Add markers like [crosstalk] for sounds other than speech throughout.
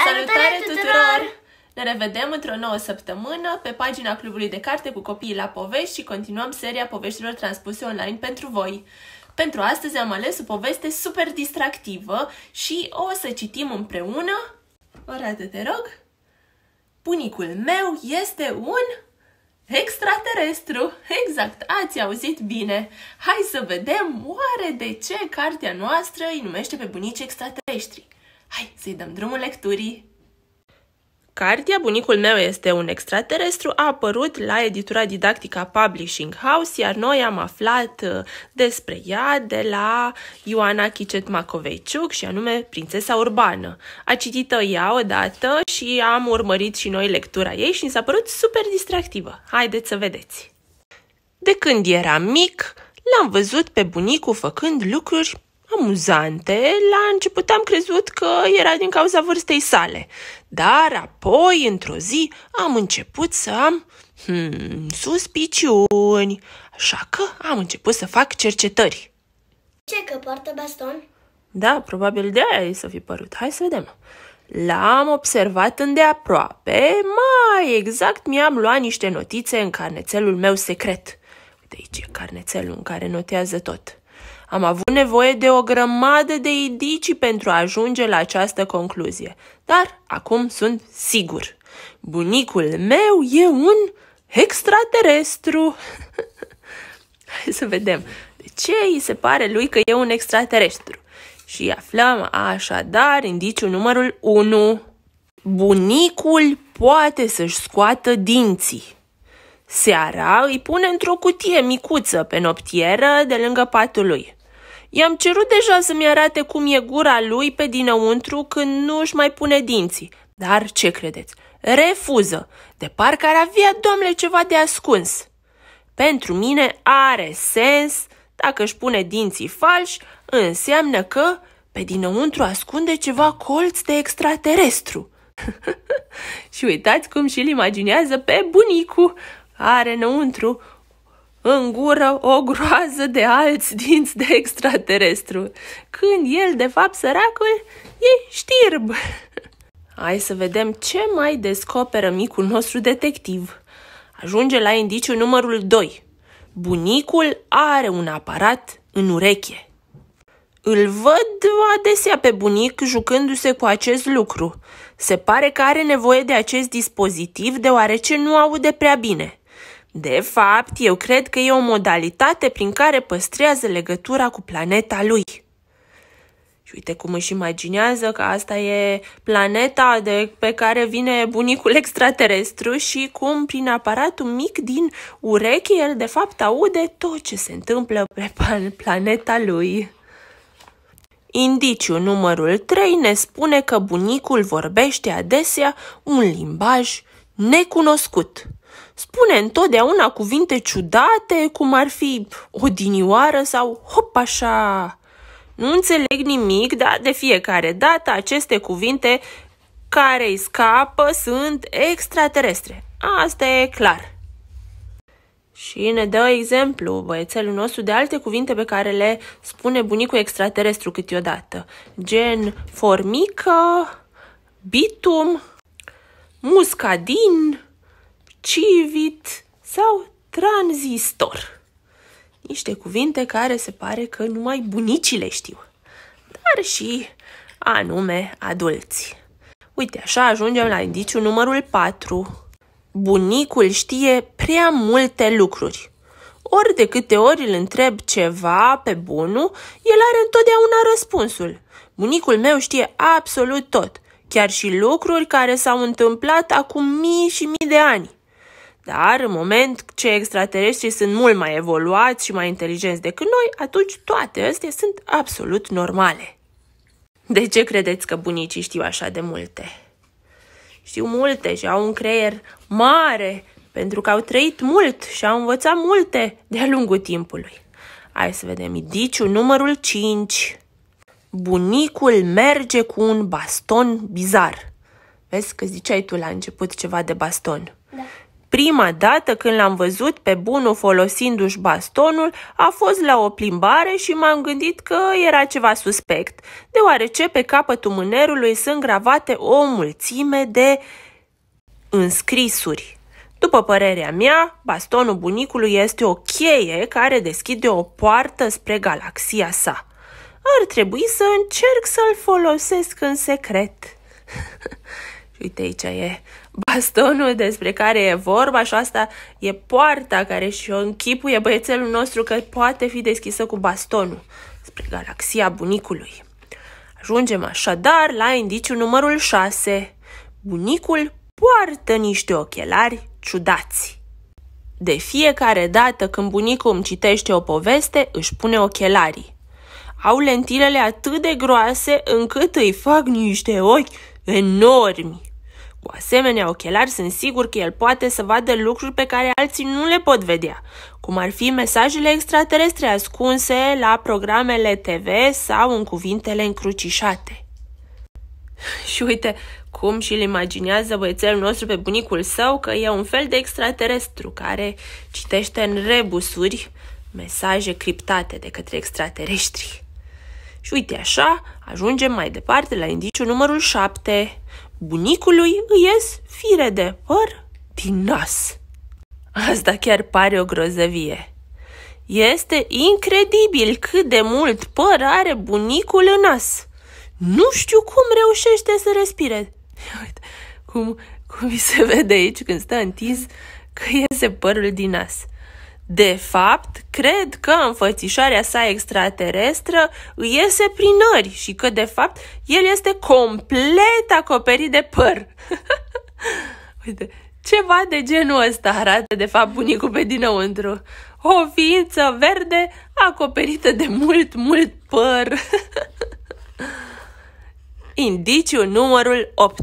Salutare tuturor! Ne revedem într-o nouă săptămână pe pagina Clubului de Carte cu copiii la povești și continuăm seria poveștilor transpuse online pentru voi. Pentru astăzi am ales o poveste super distractivă și o să citim împreună. Arată, te rog! Bunicul meu este un... Extraterestru! Exact, ați auzit bine! Hai să vedem oare de ce cartea noastră îi numește pe bunici extraterestri. Hai să-i dăm drumul lecturii! Cartea Bunicul meu este un extraterestru a apărut la editura Didactica Publishing House, iar noi am aflat uh, despre ea de la Ioana Chicet Macoveciuc și anume Prințesa Urbană. A citit-o ea odată și am urmărit și noi lectura ei și mi s-a părut super distractivă. Haideți să vedeți! De când eram mic, l-am văzut pe bunicul făcând lucruri amuzante, la început am crezut că era din cauza vârstei sale, dar apoi, într-o zi, am început să am hmm, suspiciuni, așa că am început să fac cercetări. Ce că poartă baston? Da, probabil de aia i să fi părut. Hai să vedem. L-am observat îndeaproape, mai exact mi-am luat niște notițe în carnețelul meu secret. Uite aici e carnețelul în care notează tot. Am avut nevoie de o grămadă de indicii pentru a ajunge la această concluzie, dar acum sunt sigur. Bunicul meu e un extraterestru. [laughs] Hai să vedem. De ce îi se pare lui că e un extraterestru? Și aflăm așadar indiciul numărul 1. Bunicul poate să-și scoată dinții. Seara îi pune într-o cutie micuță pe noptieră de lângă patul lui. I-am cerut deja să-mi arate cum e gura lui pe dinăuntru când nu își mai pune dinții. Dar ce credeți? Refuză, de parcă ar avea, domnule, ceva de ascuns. Pentru mine are sens, dacă își pune dinții falși, înseamnă că pe dinăuntru ascunde ceva colț de extraterestru. [laughs] și uitați cum și-l imaginează pe bunicu. Are înăuntru în gură o groază de alți dinți de extraterestru, când el, de fapt, săracul, e știrb. Hai să vedem ce mai descoperă micul nostru detectiv. Ajunge la indiciu numărul 2. Bunicul are un aparat în ureche. Îl văd adesea pe bunic jucându-se cu acest lucru. Se pare că are nevoie de acest dispozitiv deoarece nu aude prea bine. De fapt, eu cred că e o modalitate prin care păstrează legătura cu planeta lui. Și uite cum își imaginează că asta e planeta de, pe care vine bunicul extraterestru și cum prin aparatul mic din urechi el de fapt aude tot ce se întâmplă pe planeta lui. Indiciu numărul 3 ne spune că bunicul vorbește adesea un limbaj necunoscut. Spune întotdeauna cuvinte ciudate, cum ar fi odinioară sau hop așa. Nu înțeleg nimic, dar de fiecare dată aceste cuvinte care îi scapă sunt extraterestre. Asta e clar. Și ne dă exemplu băiețelul nostru de alte cuvinte pe care le spune bunicul extraterestru câteodată, gen formică, bitum, muscadin, civit sau tranzistor. Niște cuvinte care se pare că numai bunicile știu, dar și anume adulți. Uite, așa ajungem la indiciu numărul 4. Bunicul știe prea multe lucruri. Ori de câte ori îl întreb ceva pe bunul, el are întotdeauna răspunsul. Bunicul meu știe absolut tot, chiar și lucruri care s-au întâmplat acum mii și mii de ani. Dar în moment ce extraterestrii sunt mult mai evoluați și mai inteligenți decât noi, atunci toate astea sunt absolut normale. De ce credeți că bunicii știu așa de multe? Știu multe și au un creier mare, pentru că au trăit mult și au învățat multe de-a lungul timpului. Hai să vedem idiciu numărul 5. Bunicul merge cu un baston bizar. Vezi că ziceai tu la început ceva de baston. Da. Prima dată când l-am văzut pe bunul folosindu-și bastonul, a fost la o plimbare și m-am gândit că era ceva suspect, deoarece pe capătul mânerului sunt gravate o mulțime de înscrisuri. După părerea mea, bastonul bunicului este o cheie care deschide o poartă spre galaxia sa. Ar trebui să încerc să-l folosesc în secret. [laughs] Uite aici e bastonul despre care e vorba și asta e poarta care și o închipuie băiețelul nostru că poate fi deschisă cu bastonul spre galaxia bunicului. Ajungem așadar la indiciu numărul 6. Bunicul poartă niște ochelari ciudați. De fiecare dată când bunicul îmi citește o poveste, își pune ochelarii. Au lentilele atât de groase încât îi fac niște ochi enormi. Cu asemenea ochelari sunt sigur că el poate să vadă lucruri pe care alții nu le pot vedea, cum ar fi mesajele extraterestre ascunse la programele TV sau în cuvintele încrucișate. Și uite cum și-l imaginează băiețelul nostru pe bunicul său că e un fel de extraterestru care citește în rebusuri mesaje criptate de către extraterestri. Și uite așa, ajungem mai departe la indiciul numărul 7, Bunicului îi ies fire de păr din nas. Asta chiar pare o grozăvie. Este incredibil cât de mult păr are bunicul în nas. Nu știu cum reușește să respire. Uite, cum, cum mi se vede aici când stă întins că iese părul din nas. De fapt, cred că înfățișarea sa extraterestră îi iese prin nări și că, de fapt, el este complet acoperit de păr. [laughs] Uite, ceva de genul ăsta arată, de fapt, bunicul pe dinăuntru. O ființă verde acoperită de mult, mult păr. [laughs] Indiciu numărul 8.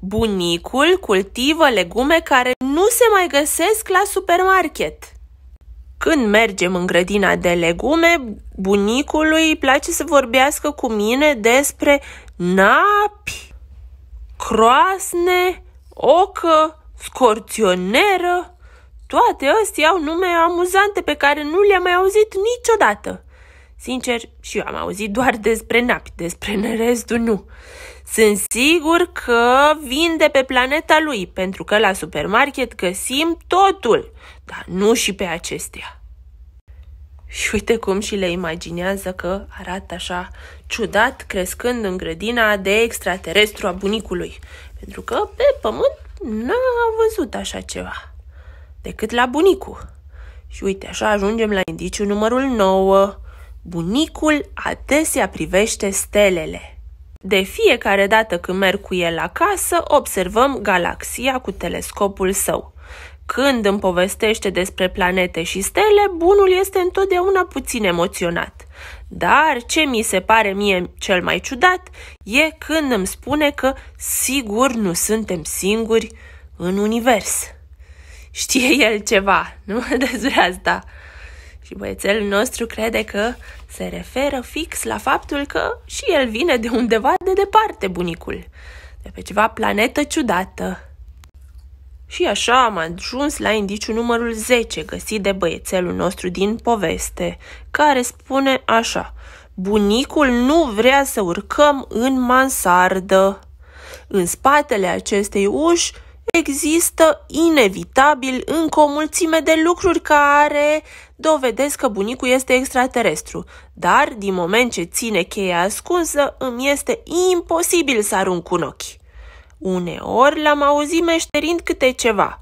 Bunicul cultivă legume care nu se mai găsesc la supermarket. Când mergem în grădina de legume, bunicului îi place să vorbească cu mine despre napi, croasne, ocă, scorționeră. Toate astea au nume amuzante pe care nu le-am mai auzit niciodată. Sincer, și eu am auzit doar despre napi, despre nerezdu [laughs] nu. Sunt sigur că vin de pe planeta lui, pentru că la supermarket găsim totul, dar nu și pe acestea. Și uite cum și le imaginează că arată așa ciudat crescând în grădina de extraterestru a bunicului, pentru că pe pământ n-a văzut așa ceva, decât la bunicul. Și uite, așa ajungem la indiciu numărul 9. Bunicul adesea privește stelele. De fiecare dată când merg cu el casă, observăm galaxia cu telescopul său. Când îmi povestește despre planete și stele, bunul este întotdeauna puțin emoționat. Dar ce mi se pare mie cel mai ciudat e când îmi spune că sigur nu suntem singuri în univers. Știe el ceva, nu? [laughs] Despre asta. Și băiețelul nostru crede că se referă fix la faptul că și el vine de undeva de departe bunicul, de pe ceva planetă ciudată. Și așa am ajuns la indiciu numărul 10 găsit de băiețelul nostru din poveste, care spune așa Bunicul nu vrea să urcăm în mansardă. În spatele acestei uși există inevitabil încă o mulțime de lucruri care dovedesc că bunicul este extraterestru. Dar, din moment ce ține cheia ascunsă, îmi este imposibil să arunc un ochi. Uneori l-am auzit meșterind câte ceva.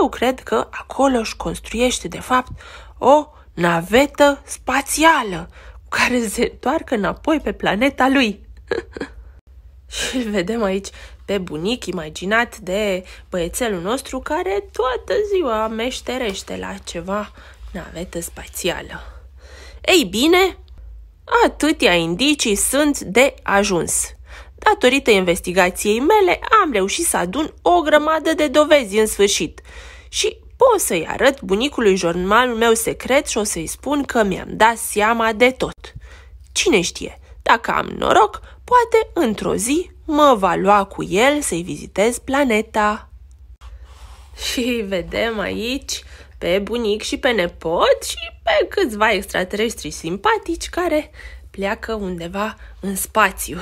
Eu cred că acolo își construiește, de fapt, o navetă spațială care se întoarcă înapoi pe planeta lui. [laughs] Și îl vedem aici pe bunic imaginat de băiețelul nostru care toată ziua meșterește la ceva navetă spațială. Ei bine, atâtea indicii sunt de ajuns. Datorită investigației mele am reușit să adun o grămadă de dovezi în sfârșit și pot să-i arăt bunicului jurnalul meu secret și o să-i spun că mi-am dat seama de tot. Cine știe, dacă am noroc, Poate într-o zi mă va lua cu el să-i vizitez planeta. Și vedem aici pe bunic și pe nepot și pe câțiva extraterestri simpatici care pleacă undeva în spațiu.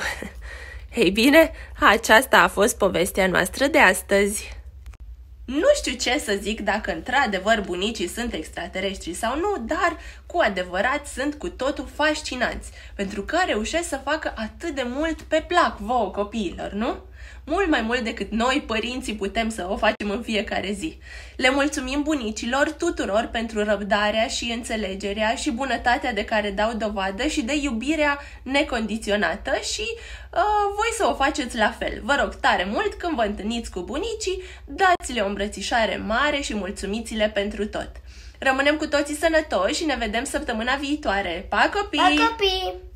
[laughs] Ei bine, aceasta a fost povestea noastră de astăzi. Nu știu ce să zic dacă într-adevăr bunicii sunt extraterestri sau nu, dar cu adevărat sunt cu totul fascinați, pentru că reușesc să facă atât de mult pe plac vouă copiilor, nu? mult mai mult decât noi, părinții, putem să o facem în fiecare zi. Le mulțumim bunicilor tuturor pentru răbdarea și înțelegerea și bunătatea de care dau dovadă și de iubirea necondiționată și uh, voi să o faceți la fel. Vă rog tare mult când vă întâlniți cu bunicii, dați-le o îmbrățișare mare și mulțumiți-le pentru tot. Rămânem cu toții sănătoși și ne vedem săptămâna viitoare. Pa copii! Pa copii!